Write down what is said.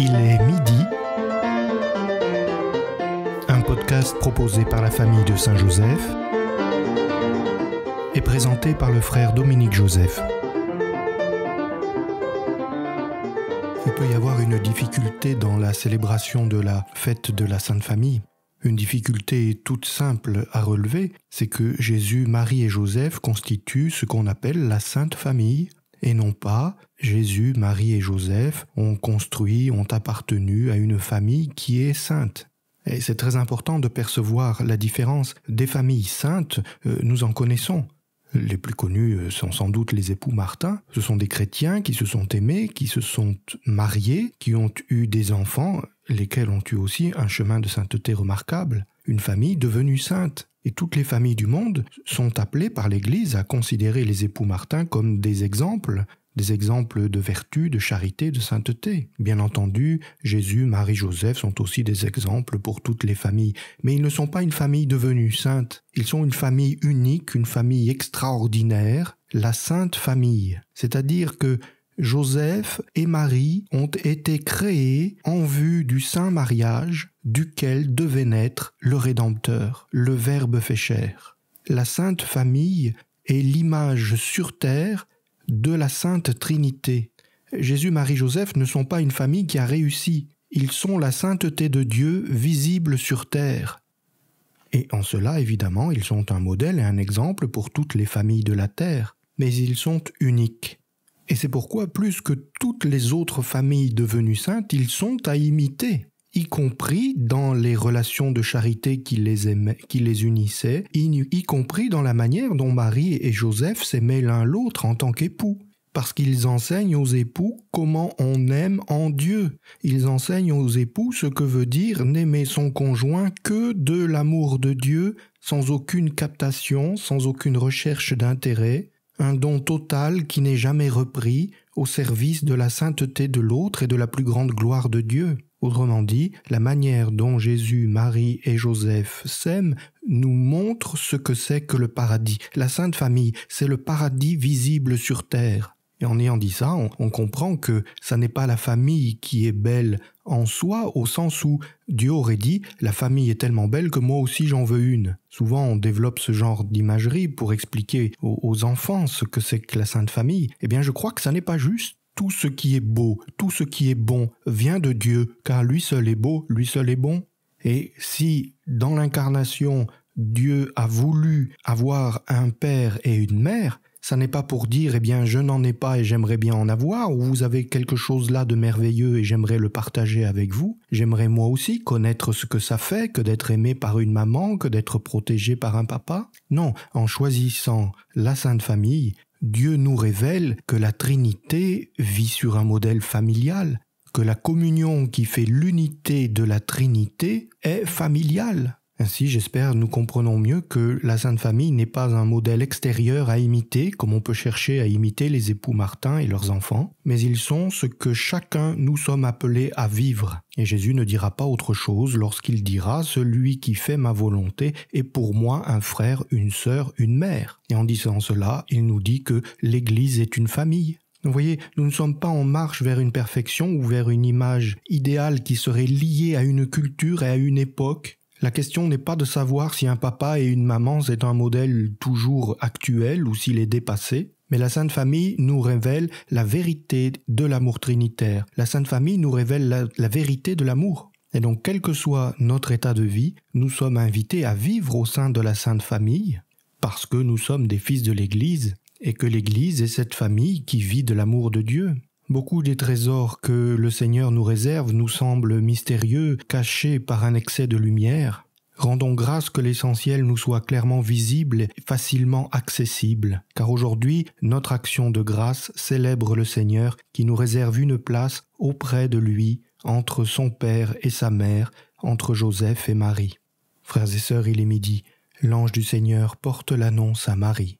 Il est midi. Un podcast proposé par la famille de Saint-Joseph et présenté par le frère Dominique Joseph. Il peut y avoir une difficulté dans la célébration de la fête de la Sainte Famille. Une difficulté toute simple à relever, c'est que Jésus, Marie et Joseph constituent ce qu'on appelle la Sainte Famille, et non pas Jésus, Marie et Joseph ont construit, ont appartenu à une famille qui est sainte. Et c'est très important de percevoir la différence. Des familles saintes, euh, nous en connaissons. Les plus connus euh, sont sans doute les époux Martin. Ce sont des chrétiens qui se sont aimés, qui se sont mariés, qui ont eu des enfants, lesquels ont eu aussi un chemin de sainteté remarquable, une famille devenue sainte toutes les familles du monde sont appelées par l'Église à considérer les époux Martin comme des exemples, des exemples de vertu, de charité, de sainteté. Bien entendu, Jésus, Marie, Joseph sont aussi des exemples pour toutes les familles, mais ils ne sont pas une famille devenue sainte, ils sont une famille unique, une famille extraordinaire, la sainte famille. C'est-à-dire que Joseph et Marie ont été créés en vue du saint mariage duquel devait naître le Rédempteur, le Verbe fait chair. La Sainte Famille est l'image sur terre de la Sainte Trinité. Jésus, Marie, Joseph ne sont pas une famille qui a réussi, ils sont la sainteté de Dieu visible sur terre. Et en cela, évidemment, ils sont un modèle et un exemple pour toutes les familles de la terre, mais ils sont uniques. Et c'est pourquoi, plus que toutes les autres familles devenues saintes, ils sont à imiter, y compris dans les relations de charité qui les, qui les unissaient, y compris dans la manière dont Marie et Joseph s'aimaient l'un l'autre en tant qu'époux parce qu'ils enseignent aux époux comment on aime en Dieu. Ils enseignent aux époux ce que veut dire n'aimer son conjoint que de l'amour de Dieu, sans aucune captation, sans aucune recherche d'intérêt, un don total qui n'est jamais repris au service de la sainteté de l'autre et de la plus grande gloire de Dieu. Autrement dit, la manière dont Jésus, Marie et Joseph s'aiment nous montre ce que c'est que le paradis. La Sainte Famille, c'est le paradis visible sur terre. Et en ayant dit ça, on, comprend que ça n'est pas la famille qui est belle en soi au sens où Dieu aurait dit La famille est tellement belle que moi aussi j'en veux une. Souvent on développe ce genre d'imagerie pour expliquer aux, enfants ce que c'est que la Sainte Famille. Eh bien je crois que ça n'est pas juste. Tout ce qui est beau, tout ce qui est bon vient de Dieu, car lui seul est beau, lui seul est bon. Et si dans l'incarnation Dieu a voulu avoir un père et une mère, ça n'est pas pour dire, eh bien, je n'en ai pas et j'aimerais bien en avoir, ou vous avez quelque chose là de merveilleux et j'aimerais le partager avec vous. J'aimerais moi aussi connaître ce que ça fait que d'être aimé par une maman, que d'être protégé par un papa. Non, en choisissant la Sainte Famille, Dieu nous révèle que la Trinité vit sur un modèle familial, que la communion qui fait l'unité de la Trinité est familiale. Ainsi, j'espère, nous comprenons mieux que la Sainte Famille n'est pas un modèle extérieur à imiter, comme on peut chercher à imiter les époux Martin et leurs enfants, mais ils sont ce que chacun nous sommes appelés à vivre. Et Jésus ne dira pas autre chose lorsqu'il dira ⁇ Celui qui fait ma volonté est pour moi un frère, une sœur, une mère ⁇ Et en disant cela, il nous dit que l'Église est une famille. Vous voyez, nous ne sommes pas en marche vers une perfection ou vers une image idéale qui serait liée à une culture et à une époque, la question n'est pas de savoir si un papa et une maman c'est un modèle toujours actuel ou s'il est dépassé, mais la Sainte Famille nous révèle la vérité de l'amour trinitaire. La Sainte Famille nous révèle la, la vérité de l'amour. Et donc, quel que soit notre état de vie, nous sommes invités à vivre au sein de la Sainte Famille, parce que nous sommes des fils de l'Église, et que l'Église est cette famille qui vit de l'amour de Dieu. Beaucoup des trésors que le Seigneur nous réserve nous semblent mystérieux, cachés par un excès de lumière. Rendons grâce que l'essentiel nous soit clairement visible et facilement accessible, car aujourd'hui notre action de grâce célèbre le Seigneur qui nous réserve une place auprès de lui, entre son Père et sa Mère, entre Joseph et Marie. Frères et sœurs, il est midi, l'ange du Seigneur porte l'annonce à Marie.